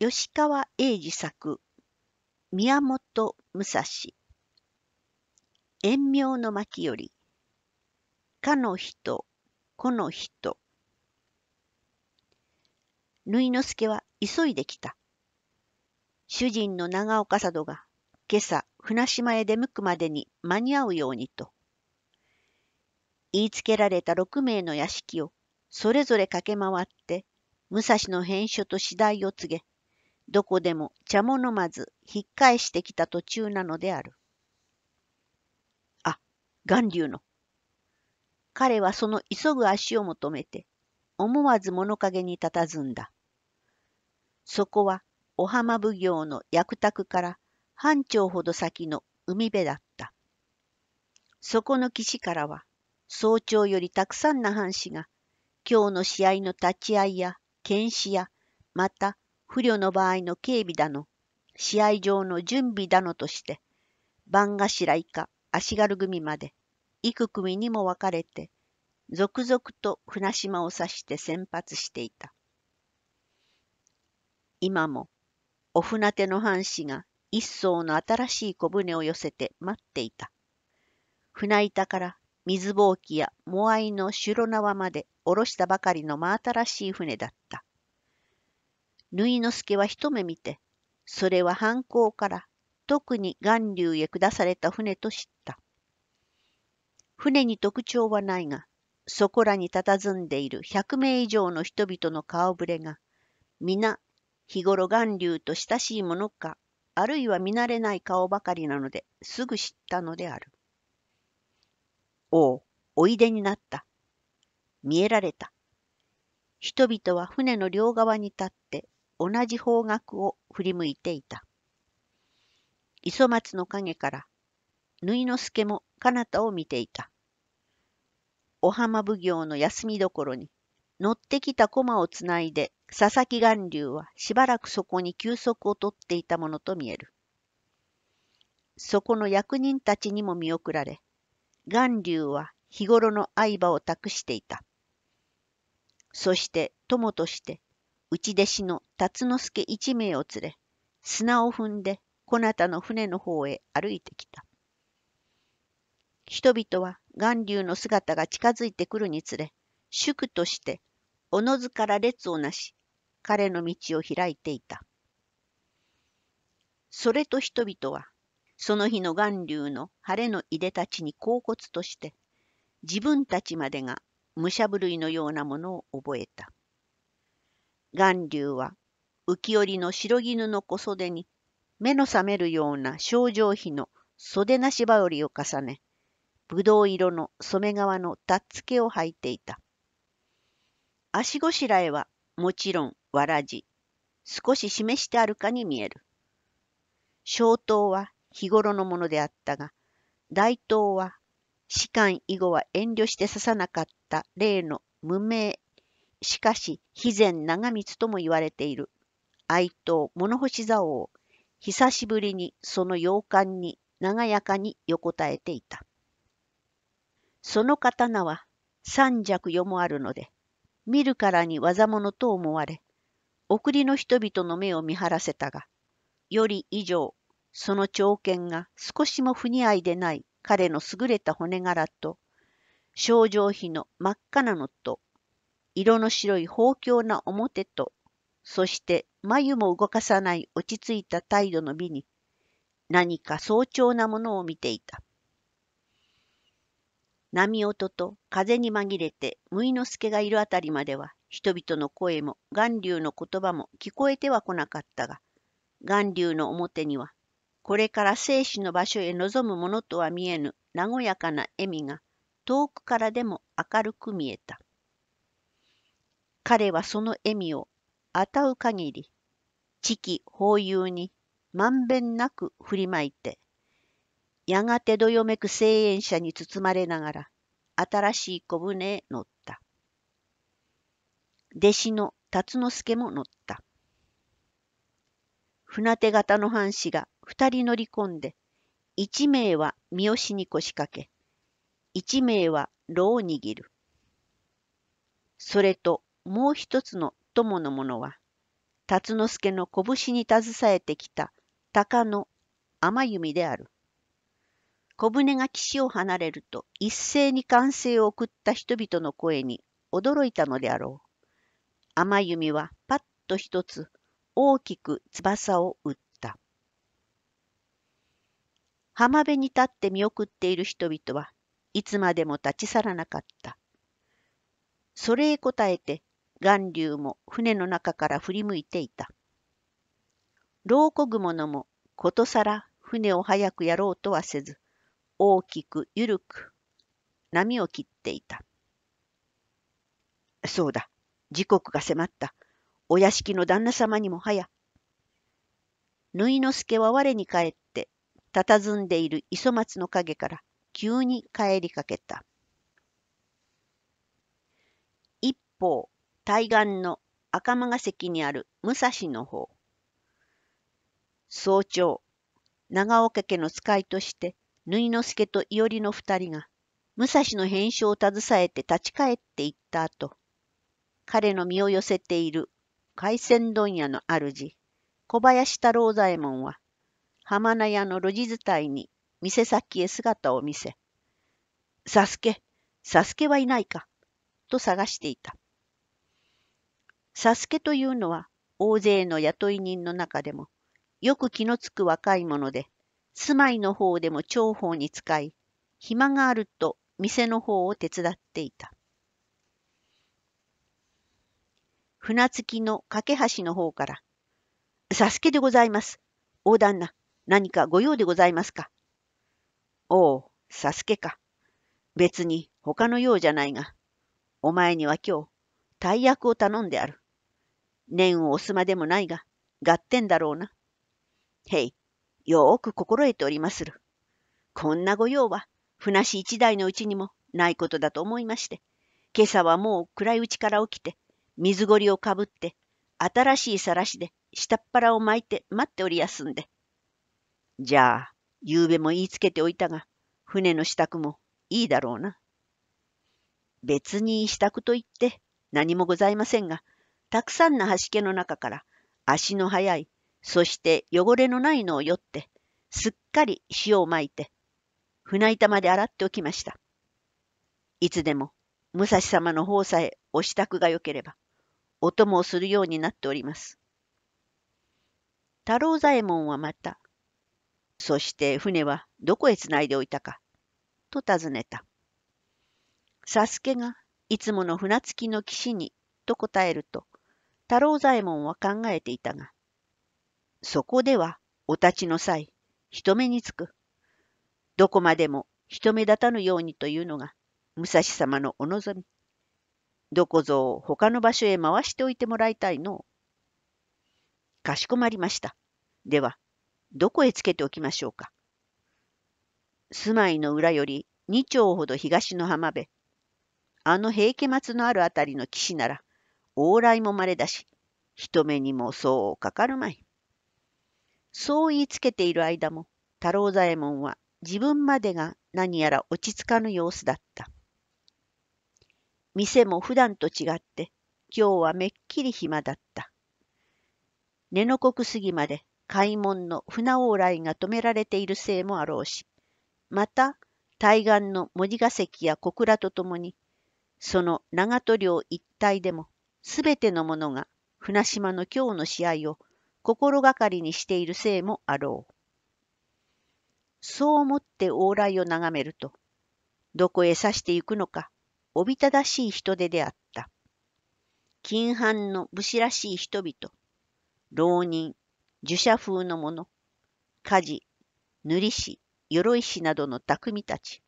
吉川英治作、宮本武蔵。延明の巻より、かの人、この人。縫之助は急いできた。主人の長岡佐渡が今朝船島へ出向くまでに間に合うようにと。言いつけられた六名の屋敷をそれぞれ駆け回って武蔵の返書と次第を告げ、どこでも茶も飲まず、引っ返してきた途中なのである。あ、巌流の。彼はその急ぐ足を求めて、思わず物陰にたたずんだ。そこは、お浜奉行の役宅から半丁ほど先の海辺だった。そこの岸からは、早朝よりたくさんな藩士が、今日の試合の立ち合いや、剣士や、また不慮の場合の警備だの、試合場の準備だのとして、番頭以下足軽組まで、幾組にも分かれて、続々と船島を指して先発していた。今も、お船手の藩士が一艘の新しい小舟を寄せて待っていた。船板から水ぼうきやモアイの白縄まで下ろしたばかりの真新しい船だった。縫之助は一目見て、それは犯行から、特に巌流へ下された船と知った。船に特徴はないが、そこらに佇んでいる百名以上の人々の顔ぶれが、皆、日頃巌流と親しいものか、あるいは見慣れない顔ばかりなので、すぐ知ったのである。おう、おいでになった。見えられた。人々は船の両側に立って同じ方角を振り向いていた。磯松の陰から、縫の助も彼方を見ていた。お浜奉行の休みどころに、乗ってきた駒をつないで、佐々木巌流はしばらくそこに休息をとっていたものと見える。そこの役人たちにも見送られ、巌流は日頃の相場を託していた。そして友として内弟子の辰之助一名を連れ、砂を踏んで、こなたの船の方へ歩いてきた。人々は巌流の姿が近づいてくるにつれ、宿として、おのずから列をなし、彼の道を開いていた。それと人々は、その日の巌流の晴れのいでたちに甲骨として、自分たちまでが武者震いのようなものを覚えた。巌流は浮世織の白絹の小袖に目の覚めるような少女皮の袖なし羽織を重ね、ぶどう色の染め革のたっつけを履いていた。足ごしらえはもちろんわらじ、少し示してあるかに見える。小刀は日頃のものであったが、大刀は士官以後は遠慮して刺さなかった例の無名しかし、肥前長光とも言われている。愛刀物干し蔵王、久しぶりにその洋館に長やかに横たえていた。その刀は三尺余もあるので、見るからに技物と思われ、送りの人々の目を見張らせたが、より以上、その長剣が少しも不似合いでない彼の優れた骨柄と、症状皮の真っ赤なのと色の白い豊胸な表と、そして眉も動かさない落ち着いた態度の美に、何か早朝なものを見ていた。波音と風に紛れて、無意之助がいるあたりまでは、人々の声も巌流の言葉も聞こえてはこなかったが、巌流の表には、これから生死の場所へ望むものとは見えぬ和やかな笑みが、遠くからでも明るく見えた。彼はその笑みを、あたう限り、知気包遊にまんべんなく振りまいて、やがてどよめく声援者に包まれながら、新しい小舟へ乗った。弟子の辰之助も乗った。船手型の藩士が二人乗り込んで、一名は三好に腰掛け、一名は炉を握る。それともう一つの友の者は、辰之助の拳に携えてきた鷹の天弓である。小舟が岸を離れると一斉に歓声を送った人々の声に驚いたのであろう。天弓はパッと一つ大きく翼を打った。浜辺に立って見送っている人々はいつまでも立ち去らなかった。それへ応えて岩流も船の中から振り向いていた。老子ものもことさら船を早くやろうとはせず、大きくゆるく波を切っていた。そうだ、時刻が迫った。お屋敷の旦那様にも早。縫の助は我に帰って、たたずんでいる磯松の陰から急に帰りかけた。一方、対岸の赤間が関にある武蔵の方。早朝、長岡家の使いとして、縫之助と伊織の二人が、武蔵の返書を携えて立ち返って行った後、彼の身を寄せている海鮮問屋の主、小林太郎左衛門は、浜名屋の路地伝いに店先へ姿を見せ、サスケ、サスケはいないか、と探していた。サスケというのは大勢の雇い人の中でもよく気のつく若い者で住まいの方でも重宝に使い暇があると店の方を手伝っていた船着きの架橋の方から「サスケでございます大旦那何かご用でございますか?」「おおサスケか別に他の用じゃないがお前には今日大役を頼んである念を押すまでもないが、合点だろうな。へい、よーく心得ておりまする。こんな御用は、船し一台のうちにもないことだと思いまして、今朝はもう暗いうちから起きて、水ごりをかぶって、新しいさらしで下っ腹を巻いて待っておりやすんで。じゃあ、ゆうべも言いつけておいたが、船の支度もいいだろうな。別に支度と言って何もございませんが、たくさんの端家の中から足の速い、そして汚れのないのを酔って、すっかり塩をまいて、船板まで洗っておきました。いつでも武蔵様の方さえお支度がよければ、お供をするようになっております。太郎左衛門はまた、そして船はどこへつないでおいたか、と尋ねた。サスケがいつもの船着きの岸に、と答えると、太郎左衛門は考えていたが、そこではお立ちの際、人目につく。どこまでも人目立たぬようにというのが武蔵様のお望み。どこぞを他の場所へ回しておいてもらいたいの。かしこまりました。では、どこへつけておきましょうか。住まいの裏より二丁ほど東の浜辺、あの平家松のあるあたりの岸なら、往来も稀だし、人目にもそうかかるまい。そう言いつけている間も、太郎左衛門は自分までが何やら落ち着かぬ様子だった。店も普段と違って、今日はめっきり暇だった。根の刻杉まで開門の船往来が止められているせいもあろうし、また対岸の文字ヶ関や小倉とともに、その長門領一帯でもすべての者が船島の今日の試合を心がかりにしているせいもあろう。そう思って往来を眺めると、どこへ刺していくのか、おびただしい人手であった。金飯の武士らしい人々、浪人、儒者風の者、家事、塗り師、鎧師などの匠たち、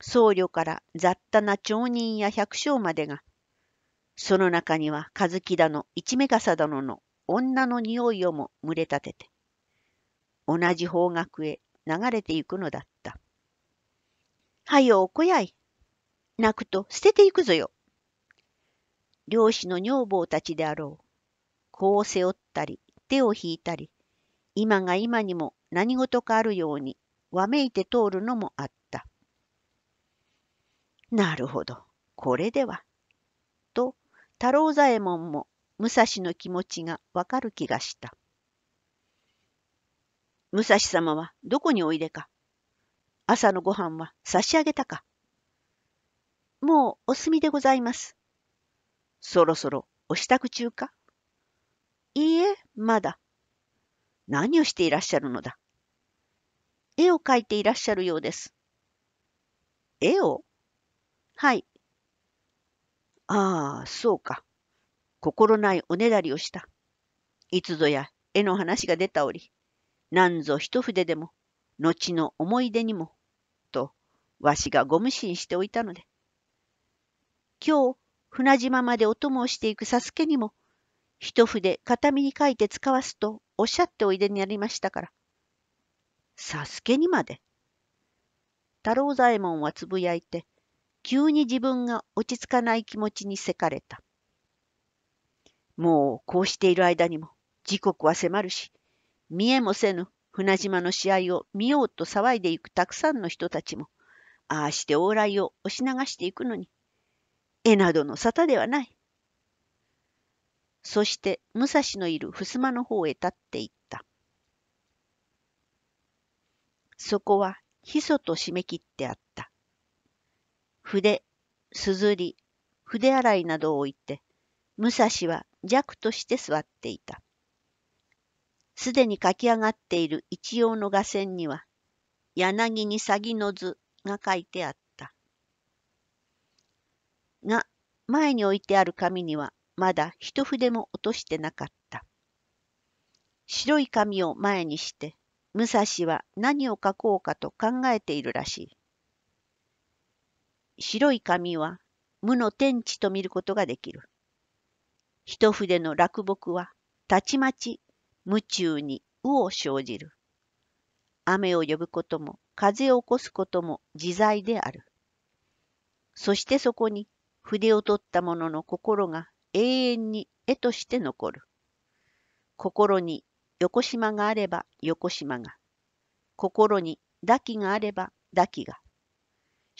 僧侶から雑多な町人や百姓までがその中には、和樹だの、一目笠殿の女の匂いをも群れ立てて、同じ方角へ流れていくのだった。はよ、おこやい。泣くと捨てていくぞよ。漁師の女房たちであろう。子を背負ったり、手を引いたり、今が今にも何事かあるように、わめいて通るのもあった。なるほど、これでは。と、太郎左衛門も武蔵の気持ちがわかる気がした。武蔵様はどこにおいでか朝のご飯は差し上げたかもうお済みでございます。そろそろお支度中かいいえ、まだ。何をしていらっしゃるのだ絵を描いていらっしゃるようです。絵をはい、ああ、そうか。心ないおねだりをした。いつぞや絵の話が出た折、なんぞ一筆でも、後の思い出にも、と、わしがご無心しておいたので。今日、船島までお供をしていくサスケにも、一筆片身に書いて使わすとおっしゃっておいでになりましたから。サスケにまで。太郎左衛門はつぶやいて、急に自分が落ち着かない気持ちにせかれた。もうこうしている間にも時刻は迫るし、見えもせぬ船島の試合を見ようと騒いでいくたくさんの人たちも、ああして往来を押し流していくのに、絵などの沙汰ではない。そして武蔵のいる襖の方へ立っていった。そこはひそと締め切ってあった。筆、すずり、筆洗いなどを置いて、武蔵は弱として座っていた。すでに書き上がっている一葉の画線には、柳に詐欺の図が書いてあった。が、前に置いてある紙には、まだ一筆も落としてなかった。白い紙を前にして、武蔵は何を書こうかと考えているらしい。白い紙は無の天地と見ることができる。一筆の落木はたちまち夢中に右を生じる。雨を呼ぶことも風を起こすことも自在である。そしてそこに筆を取った者の心が永遠に絵として残る。心に横島があれば横島が、心に抱きがあれば抱きが、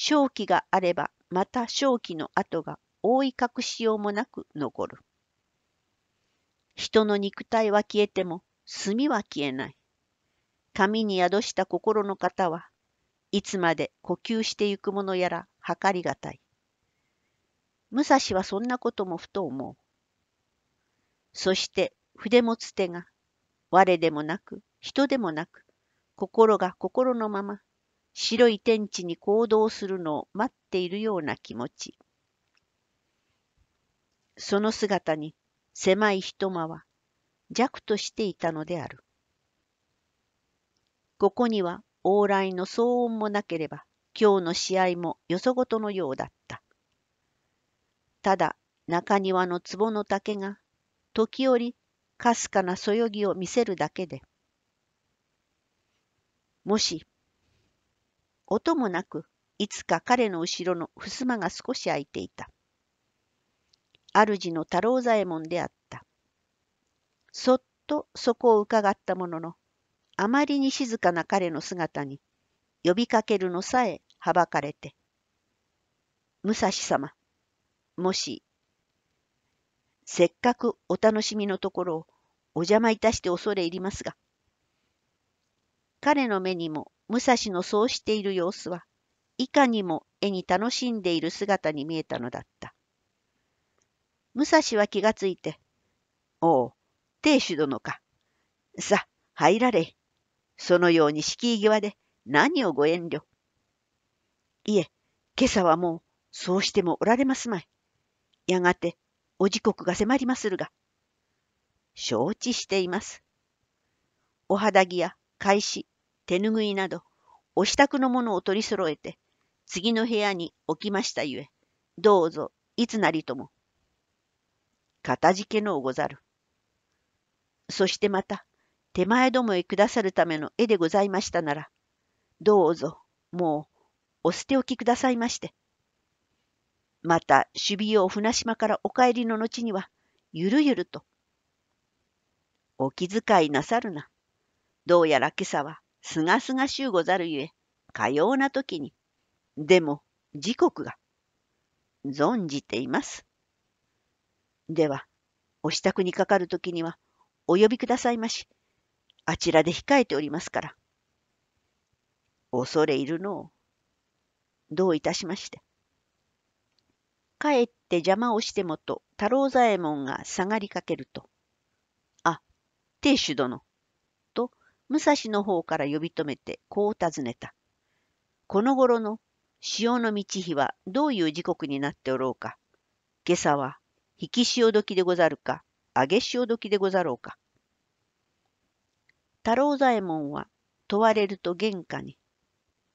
正気があれば、また正気の跡が覆い隠しようもなく残る。人の肉体は消えても、炭は消えない。神に宿した心の方はいつまで呼吸してゆくものやら計りがたい。武蔵はそんなこともふと思う。そして筆持つ手が我でもなく人でもなく心が心のまま白い天地に行動するのを待っているような気持ち。その姿に狭い一間は弱としていたのである。ここには往来の騒音もなければ、今日の試合もよそごとのようだった。ただ、中庭の壺の竹が、時折、かすかなそよぎを見せるだけで。もし、音もなく、いつか彼の後ろの襖が少し開いていた。主の太郎左衛門であった。そっとそこをうかがったものの、あまりに静かな彼の姿に、呼びかけるのさえはばかれて、武蔵様、もし、せっかくお楽しみのところをお邪魔いたして恐れ入りますが、彼の目にも武蔵のそうしている様子は、いかにも絵に楽しんでいる姿に見えたのだった。武蔵は気がついて、おう、亭主殿か。さ、入られ。そのように敷居際で何をご遠慮。いえ、今朝はもう、そうしてもおられますまい。やがて、お時刻が迫りまするが。承知しています。お肌着や、開し、手ぬぐいなど、お支度のものを取り揃えて、次の部屋に置きましたゆえ、どうぞ、いつなりとも。かたじけのうござる。そしてまた、手前どもへくださるための絵でございましたなら、どうぞ、もう、お捨ておきくださいまして。また、守備用船島からお帰りの後には、ゆるゆると。お気遣いなさるな。どうやら今朝は、すがすがしゅうござるゆえ、かような時に、でも時刻が、存じています。では、お支度にかかる時には、お呼びくださいまし。あちらで控えておりますから。恐れいるのを。どういたしまして。帰って邪魔をしてもと太郎左衛門が下がりかけると、あ、亭主殿、武蔵の方から呼び止めて、こう尋ねた。この頃の潮の満ち日はどういう時刻になっておろうか。今朝は引き潮時でござるか、揚げ潮時でござろうか。太郎左衛門は問われると玄関に、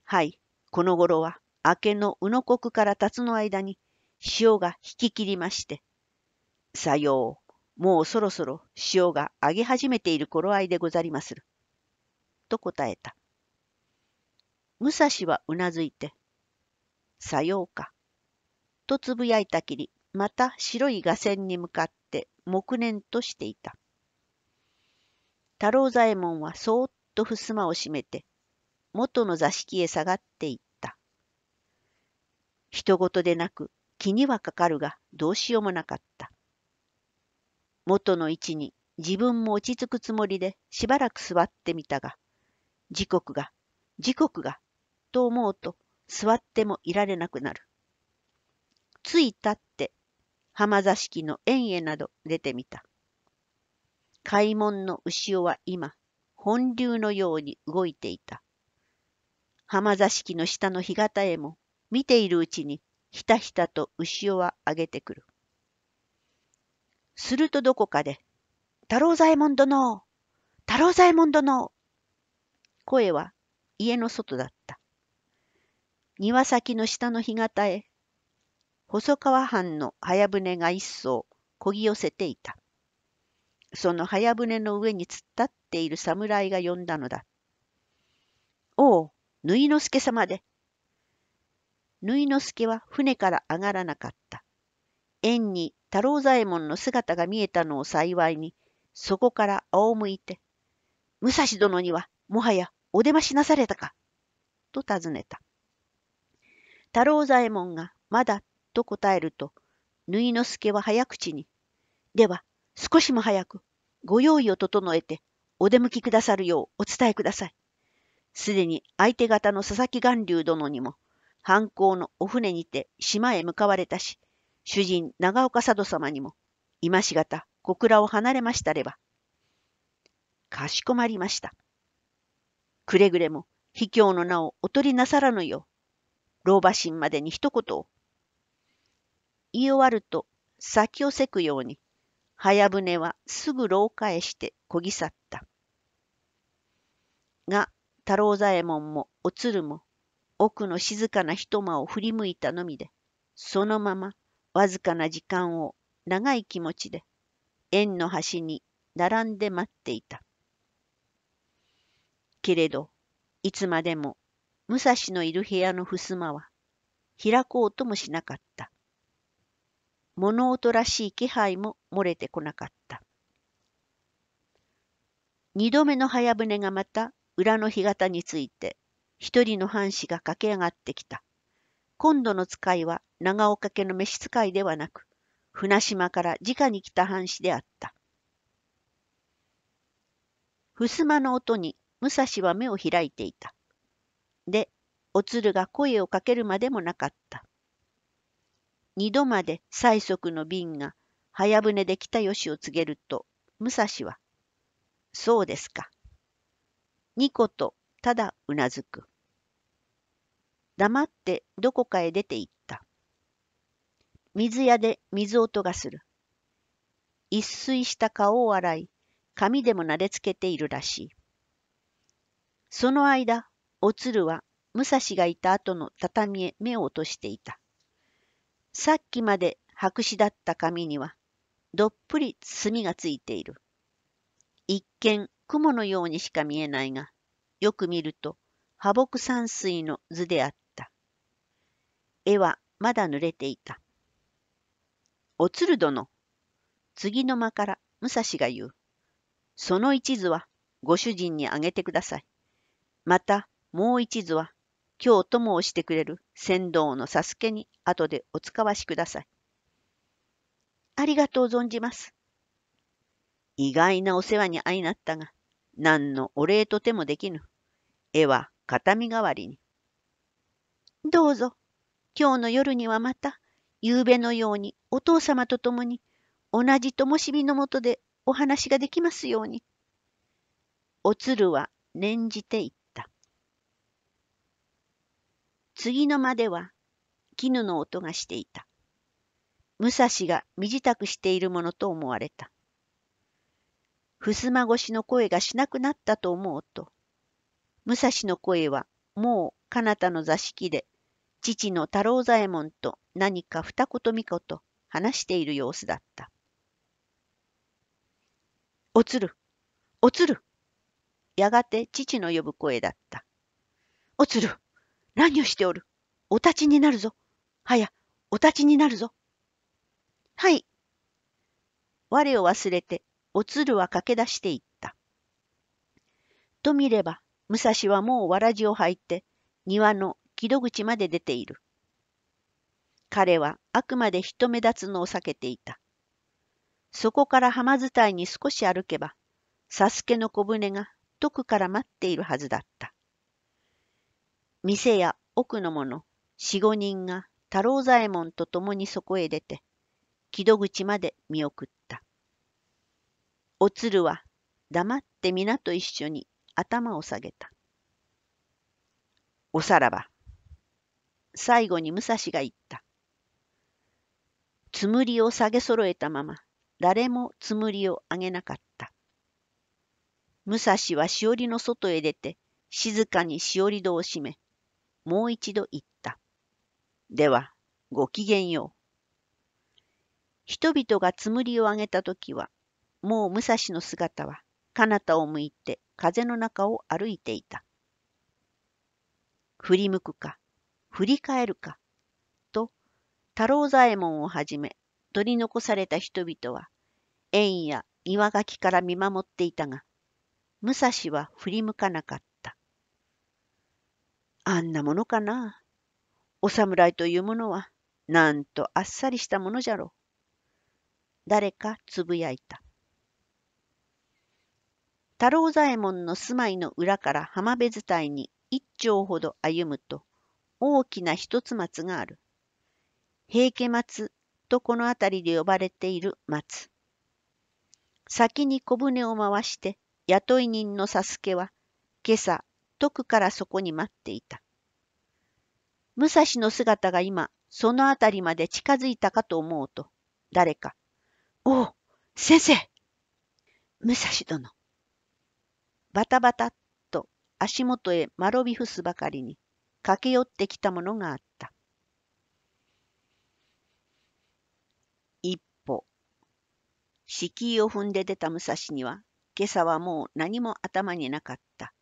はい、この頃は明けの宇野国から辰の間に潮が引き切りまして、さよう、もうそろそろ潮が上げ始めている頃合いでござりまする。と答えた。武蔵はうなずいて、さようか、とつぶやいたきり、また白い画線に向かって黙念としていた。太郎左衛門はそーっと襖を閉めて、元の座敷へ下がっていった。人事でなく気にはかかるがどうしようもなかった。元の位置に自分も落ち着くつもりでしばらく座ってみたが、時刻が、時刻が、と思うと座ってもいられなくなる。つい立って、浜座敷の縁へなど出てみた。開門の後は今、本流のように動いていた。浜座敷の下の干潟へも、見ているうちに、ひたひたと後は上げてくる。するとどこかで、太郎左衛門殿太郎左衛門殿声は家の外だった。庭先の下の干潟へ、細川藩の早船が一層こぎ寄せていた。その早船の上に突っ立っている侍が呼んだのだ。おう、縫之助様で。縫之助は船から上がらなかった。縁に太郎左衛門の姿が見えたのを幸いに、そこから仰向いて、武蔵殿にはもはやお出ましなされたかと尋ねた。太郎左衛門がまだと答えると、縫い之助は早口に、では少しも早くご用意を整えてお出向きくださるようお伝えください。すでに相手方の佐々木巌流殿にも、犯行のお船にて島へ向かわれたし、主人長岡佐渡様にも、今しがた小倉を離れましたれば。かしこまりました。くれぐれも卑怯の名をお取りなさらぬよう、老婆心までに一言を。言い終わると先をせくように、早船はすぐ廊下へしてこぎ去った。が、太郎左衛門もおつるも、奥の静かな一間を振り向いたのみで、そのままわずかな時間を長い気持ちで、縁の端に並んで待っていた。けれど、いつまでも武蔵のいる部屋の襖は開こうともしなかった。物音らしい気配も漏れてこなかった。二度目の早船がまた裏の干潟について一人の藩士が駆け上がってきた。今度の使いは長岡家の召使いではなく、船島から直に来た藩士であった。襖の音に武蔵は目を開いていた。で、おつるが声をかけるまでもなかった。二度まで催促の便が早船で来たよしを告げると、武蔵は、そうですか。二個とただうなずく。黙ってどこかへ出て行った。水屋で水音がする。一睡した顔を洗い、髪でも慣でつけているらしい。その間、お鶴は武蔵がいた後の畳へ目を落としていた。さっきまで白紙だった紙には、どっぷり墨がついている。一見、雲のようにしか見えないが、よく見ると、破木山水の図であった。絵はまだ濡れていた。お鶴殿、次の間から武蔵が言う。その一図はご主人にあげてください。またもう一図は、今日ともをしてくれる船頭のサスケに後でお使わしください。ありがとう存じます。意外なお世話に相なったが、何のお礼とてもできぬ。絵は形見代わりに。どうぞ、今日の夜にはまた、夕べのようにお父様と共に、同じ灯火のもとでお話ができますように。おつるは念じていた。杉の間では絹の音がしていた。武蔵が身支度しているものと思われた。襖越しの声がしなくなったと思うと、武蔵の声はもう彼方の座敷で、父の太郎左衛門と何か二言三言話している様子だった。おつる、おつる。やがて父の呼ぶ声だった。おつる、乱入しておる。お立ちになるぞ。はや、お立ちになるぞ。はい。我を忘れて、お鶴は駆け出していった。と見れば、武蔵はもうわらじを履いて、庭の木戸口まで出ている。彼はあくまで人目立つのを避けていた。そこから浜伝いに少し歩けば、サスケの小舟が徳から待っているはずだった。店や奥の者四五人が太郎左衛門と共にそこへ出て木戸口まで見送った。おつるは黙って皆と一緒に頭を下げた。おさらば。最後に武蔵が言った。つむりを下げそろえたまま、誰もつむりをあげなかった。武蔵はしおりの外へ出て、静かにしおり戸を閉め、もう一度言った。では、ごきげんよう。人々がつむりをあげたときは、もう武蔵の姿は、彼方を向いて風の中を歩いていた。振り向くか、振り返るか、と、太郎左衛門をはじめ、取り残された人々は、縁や岩垣から見守っていたが、武蔵は振り向かなかった。あんなものかな。お侍というものは、なんとあっさりしたものじゃろう。誰かつぶやいた。太郎左衛門の住まいの裏から浜辺伝いに一丁ほど歩むと、大きな一つ松がある。平家松とこの辺りで呼ばれている松。先に小舟を回して、雇い人の佐助は、今朝遠くからそこに待っていた。武蔵の姿が今、その辺りまで近づいたかと思うと、誰か、おお、先生武蔵殿。バタバタっと足元へまろび伏すばかりに、駆け寄ってきたものがあった。一歩。敷居を踏んで出た武蔵には、今朝はもう何も頭になかった。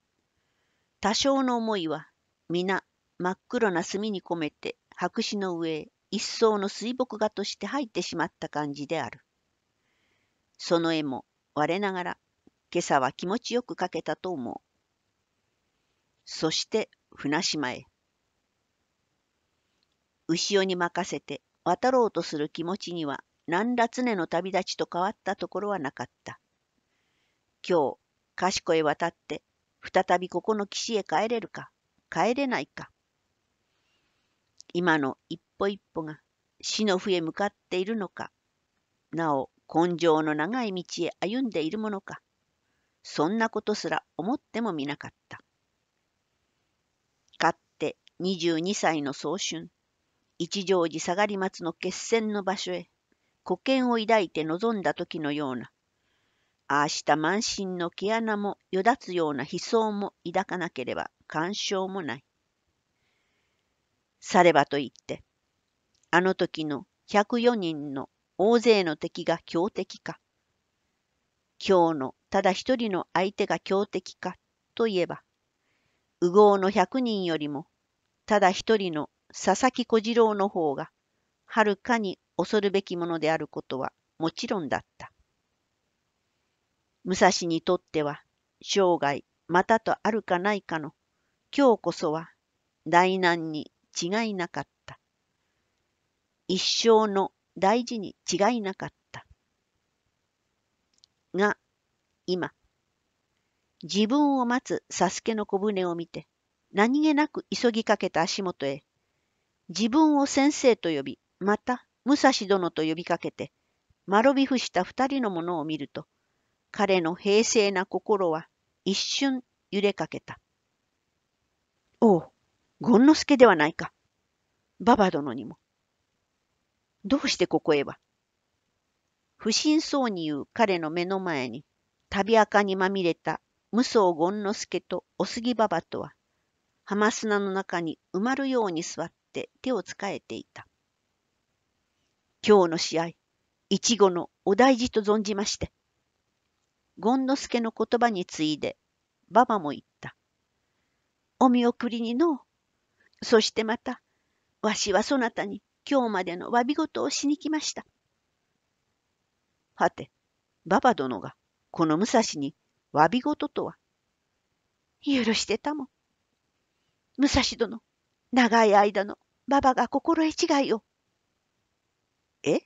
多少の思いは、皆、真っ黒な墨に込めて、白紙の上へ一層の水墨画として入ってしまった感じである。その絵も、我ながら、今朝は気持ちよく描けたと思う。そして、船島へ。牛尾に任せて渡ろうとする気持ちには何ら常の旅立ちと変わったところはなかった。今日、賢い渡って再びここの岸へ帰れるか、帰れないか。今の一歩一歩が死の府へ向かっているのか、なお根性の長い道へ歩んでいるものか、そんなことすら思ってもみなかった。かって22歳の早春、一乗寺下がり松の決戦の場所へ、古剣を抱いて臨んだ時のような、ああした満身の毛穴もよだつような悲壮も抱かなければ干渉もない。さればと言って、あの時の104人の大勢の敵が強敵か、今日のただ一人の相手が強敵かといえば、右往の100人よりも、ただ一人の佐々木小次郎の方が、はるかに恐るべきものであることはもちろんだった。武蔵にとっては生涯またとあるかないかの今日こそは大難に違いなかった。一生の大事に違いなかった。が、今、自分を待つサスケの小舟を見て、何気なく急ぎかけた足元へ、自分を先生と呼び、また武蔵殿と呼びかけて、丸びふした二人のものを見ると、彼の平静な心は一瞬揺れかけた。おう、ゴンの助ではないか。ババ殿にも。どうしてここへは不審そうに言う彼の目の前に、たびあかにまみれた無双権之助とお杉馬場とは、浜砂の中に埋まるように座って手をつかえていた。今日の試合、いちごのお大事と存じまして。のす助の言葉に次いで、ばばも言った。お見送りにのう。そしてまた、わしはそなたに今日までの詫び事をしに来ました。はて、ば場殿がこの武蔵に詫び事とは許してたも。武蔵殿、長い間のばばが心得違いを。え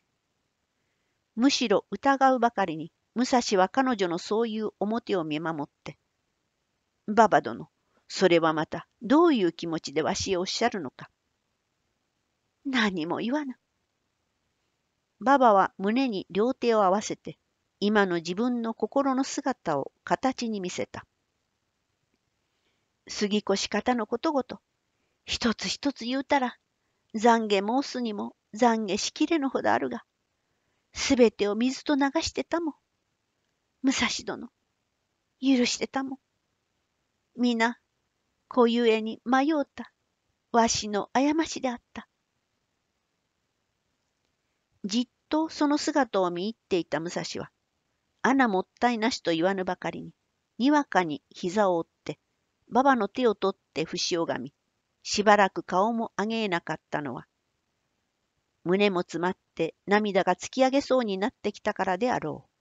むしろ疑うばかりに武蔵は彼女のそういう表を見守って、ババ殿、それはまたどういう気持ちでわしへおっしゃるのか。何も言わぬ。ババは胸に両手を合わせて、今の自分の心の姿を形に見せた。杉越方のことごと、一つ一つ言うたら、懺悔申すにも懺悔しきれぬほどあるが、すべてを水と流してたも。武蔵殿。許してたもこ皆、いう絵に迷うた。わしの過ちであった。じっとその姿を見入っていた武蔵は、穴もったいなしと言わぬばかりに、にわかに膝を折って、馬場の手を取って不死拝み、しばらく顔も上げえなかったのは、胸も詰まって涙が突き上げそうになってきたからであろう。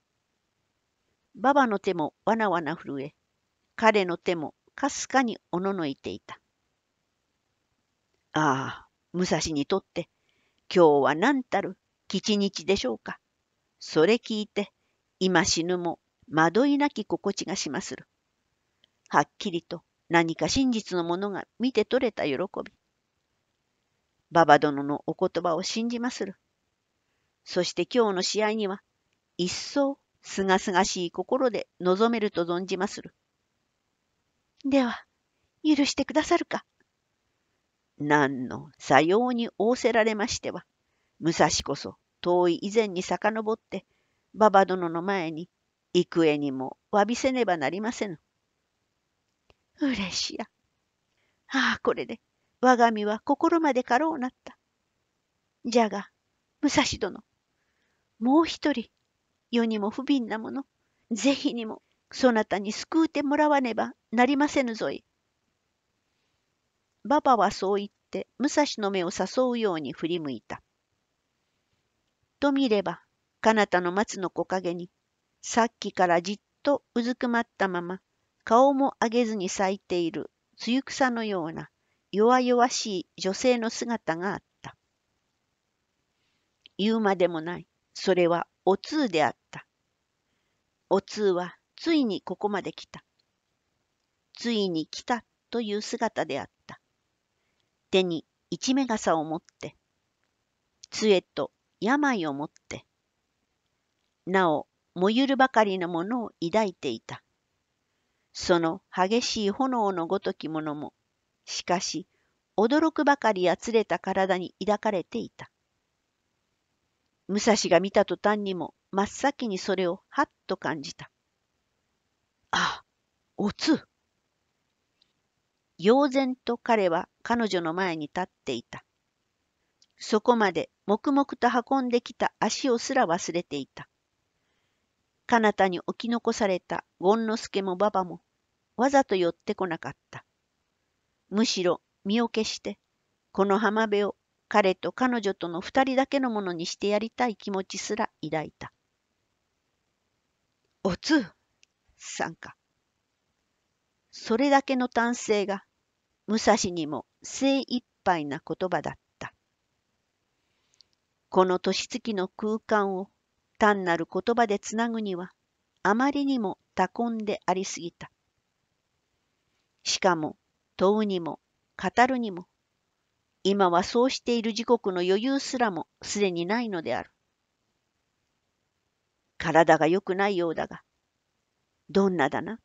ババの手もわなわな震え、彼の手もかすかにおののいていた。ああ、武蔵にとって、今日は何たる吉日でしょうか。それ聞いて、今死ぬも惑いなき心地がしまする。はっきりと何か真実のものが見て取れた喜び。ババ殿のお言葉を信じまする。そして今日の試合には、一層すがすがしい心で望めると存じまする。では、許してくださるか。何のさように仰せられましては、武蔵こそ遠い以前に遡って、馬場殿の前に幾重にも詫びせねばなりませぬ。うれしや。ああ、これで我が身は心までかろうなった。じゃが、武蔵殿、もう一人世にも不憫なもの、是非にも、そなたに救うてもらわねばなりませぬぞい。馬場はそう言って、武蔵の目を誘うように振り向いた。と見れば、彼方の松の木陰に、さっきからじっとうずくまったまま、顔も上げずに咲いている、露草のような、弱々しい女性の姿があった。言うまでもない。それはお通であった。お通はついにここまで来た。ついに来たという姿であった。手に一目傘を持って、杖と病を持って、なお、もゆるばかりのものを抱いていた。その激しい炎のごときものも、しかし、驚くばかりやつれた体に抱かれていた。武蔵が見た途端にも真っ先にそれをはっと感じた。あおつ。ぜ然と彼は彼女の前に立っていた。そこまで黙々と運んできた足をすら忘れていた。彼方に置き残された権之助も馬場もわざと寄ってこなかった。むしろ身を消してこの浜辺を彼と彼女との二人だけのものにしてやりたい気持ちすら抱いた。おつう、参加。それだけの男性が、武蔵にも精一杯な言葉だった。この年月の空間を単なる言葉でつなぐには、あまりにも多根でありすぎた。しかも、問うにも、語るにも、今はそうしている時刻の余裕すらもすでにないのである。体が良くないようだが、どんなだな。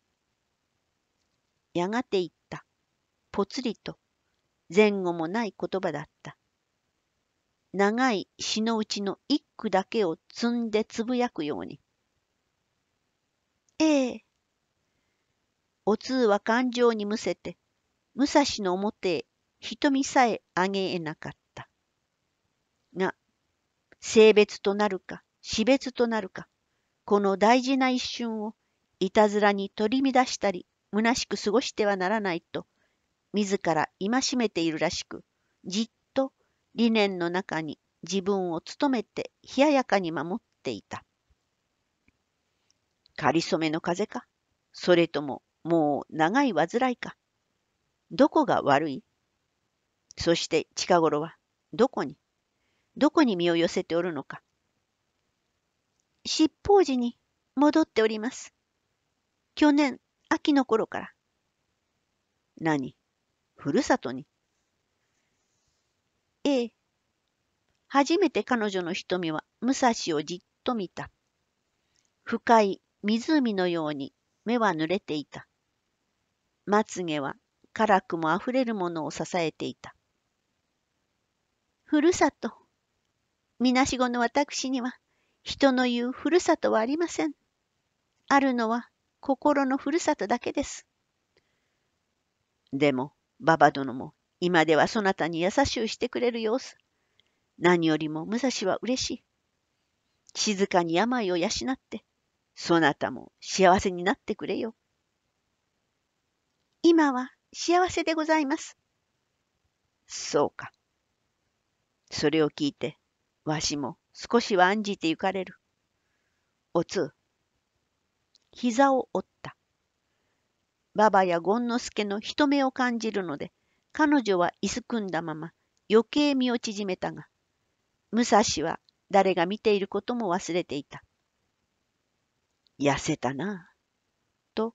やがて言った、ぽつりと、前後もない言葉だった。長い詩のうちの一句だけを積んでつぶやくように。ええ。お通は感情にむせて、武蔵の表へ瞳さえ上げえなかった。が、性別となるか、死別となるか、この大事な一瞬をいたずらに取り乱したり、虚しく過ごしてはならないと、自ら戒めているらしく、じっと理念の中に自分を努めて冷ややかに守っていた。かりそめの風か、それとももう長い煩いか、どこが悪いそして近頃はどこにどこに身を寄せておるのか。七宝寺に戻っております。去年秋の頃から。何ふるさとにええ。初めて彼女の瞳は武蔵をじっと見た。深い湖のように目は濡れていた。まつげは辛くもあふれるものを支えていた。ふるさと。みなしごの私には、人の言うふるさとはありません。あるのは、心のふるさとだけです。でも、馬場殿も、今ではそなたに優しゅうしてくれる様子。何よりも武蔵は嬉しい。静かに病を養って、そなたも幸せになってくれよ。今は幸せでございます。そうか。それを聞いて、わしも少しは案じてゆかれる。おつ、膝を折った。ばばや権之助の人目を感じるので、彼女は椅子組んだまま余計身を縮めたが、武蔵は誰が見ていることも忘れていた。痩せたなと、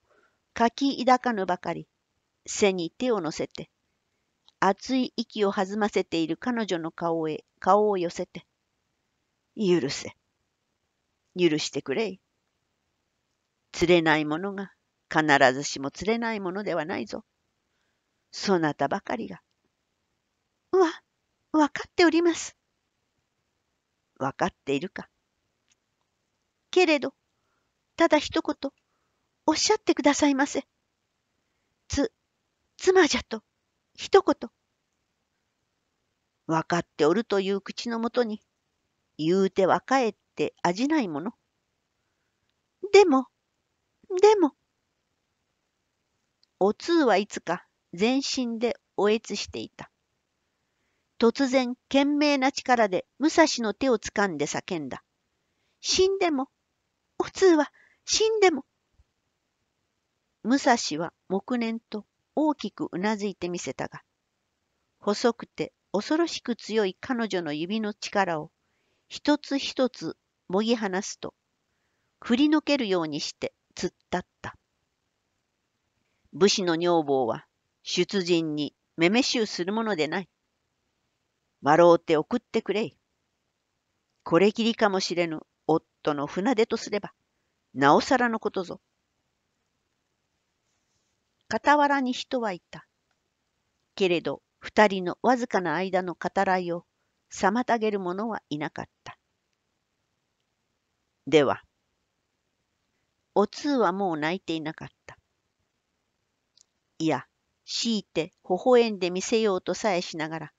かき抱かぬばかり、背に手を乗せて、熱い息を弾ませている彼女の顔へ顔を寄せて、許せ。許してくれい。釣れないものが必ずしも釣れないものではないぞ。そなたばかりが。わ、わかっております。わかっているか。けれど、ただ一言、おっしゃってくださいませ。つ、妻じゃと。一言、分かっておるという口のもとに、言うてはかえって味ないもの。でも、でも、お通はいつか全身でおえつしていた。突然、懸命な力で武蔵の手を掴んで叫んだ。死んでも、お通は死んでも。武蔵は黙念と大きくうなずいてみせたが、細くて恐ろしく強い彼女の指の力を一つ一つもぎ離すと、振りのけるようにして突っ立った。武士の女房は出陣にめめしゅうするものでない。笑うて送ってくれい。これきりかもしれぬ夫の船出とすれば、なおさらのことぞ。傍らに人はいた。けれど、二人のわずかな間の語らいを妨げる者はいなかった。では、お通はもう泣いていなかった。いや、強いて微笑んで見せようとさえしながら、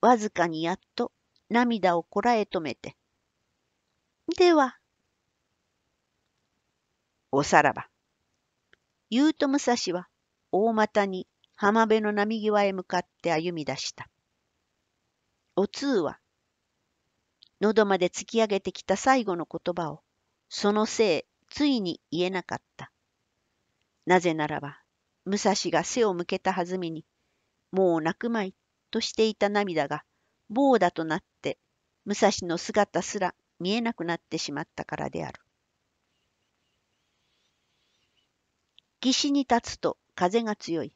わずかにやっと涙をこらえ止めて、では、おさらば。言うと武蔵は大股に浜辺の波際へ向かって歩み出した。お通は、喉まで突き上げてきた最後の言葉を、そのせい、ついに言えなかった。なぜならば、武蔵が背を向けたはずみに、もう泣くまいとしていた涙が、棒だとなって、武蔵の姿すら見えなくなってしまったからである。岸に立つと風が強い。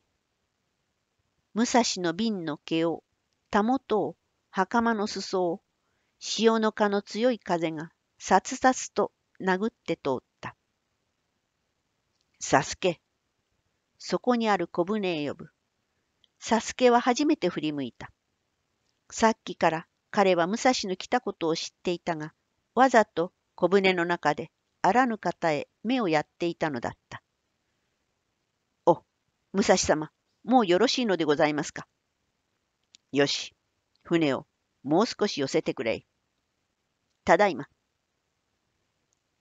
武蔵の瓶の毛を、たもとを、袴の裾を、潮の蚊の強い風が、さつさつと殴って通った。サスケ、そこにある小舟へ呼ぶ。サスケは初めて振り向いた。さっきから彼は武蔵の来たことを知っていたが、わざと小舟の中であらぬ方へ目をやっていたのだった。武蔵様、もうよろしいのでございますか。よし、船をもう少し寄せてくれい。ただいま。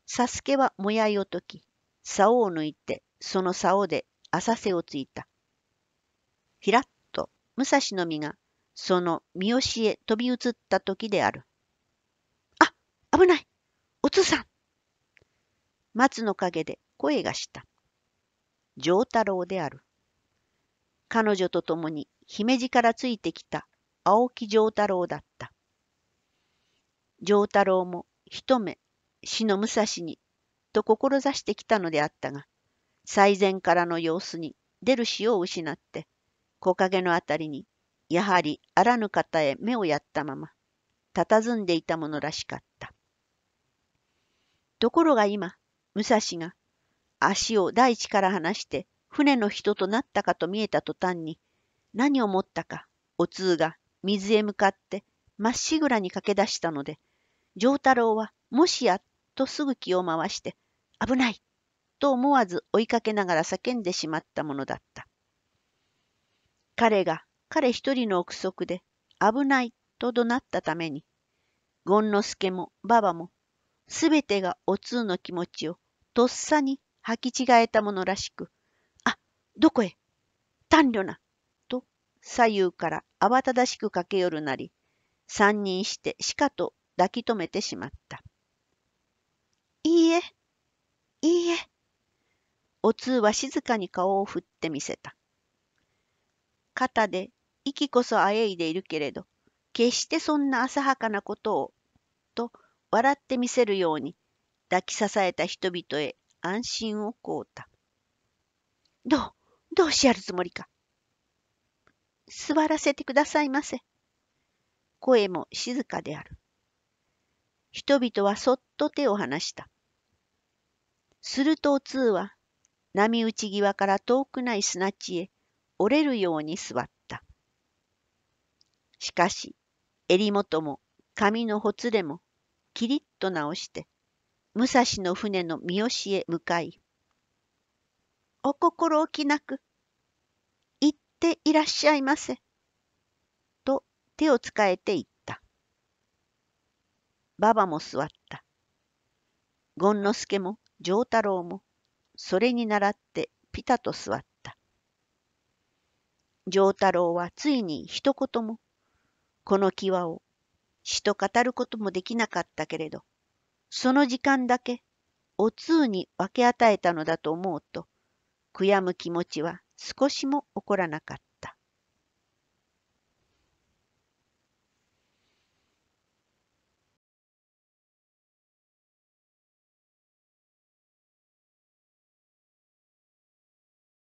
サスケはもやいを解き、竿を抜いて、その竿で浅瀬をついた。ひらっと武蔵の実が、その三好へ飛び移った時である。あ、危ないおつさん松の陰で声がした。上太郎である。彼女と共に姫路からついてきた青木丈太郎だった。丈太郎も一目死の武蔵にと志してきたのであったが最前からの様子に出る死を失って木陰のあたりにやはりあらぬ方へ目をやったまま佇んでいたものらしかった。ところが今武蔵が足を大地から離して船の人となったかと見えた途端に、何を持ったか、お通が水へ向かってまっしぐらに駆け出したので、丈太郎はもしやとすぐ気を回して、危ないと思わず追いかけながら叫んでしまったものだった。彼が彼一人の憶測で危ないと怒鳴ったために、権之助も馬場も、すべてがお通の気持ちをとっさに履き違えたものらしく、どこへ丹慮なと左右から慌ただしく駆け寄るなり、三人してしかと抱き留めてしまった。いいえ、いいえ。お通は静かに顔を振ってみせた。肩で息こそあえいでいるけれど、決してそんな浅はかなことを、と笑ってみせるように、抱き支えた人々へ安心をこうた。どうどうしやるつもりか。座らせてくださいませ。声も静かである。人々はそっと手を離した。するとお通は、波打ち際から遠くない砂地へ折れるように座った。しかし、襟元も髪のほつれもきりっと直して、武蔵の船の三好へ向かい、お心置きなく、行っていらっしゃいませ。と手を使えて言った。馬場も座った。権之助も丈太郎も、それに倣ってピタと座った。丈太郎はついに一言も、この際を死と語ることもできなかったけれど、その時間だけお通に分け与えたのだと思うと、悔やむ気持ちは少しも起こらなかった。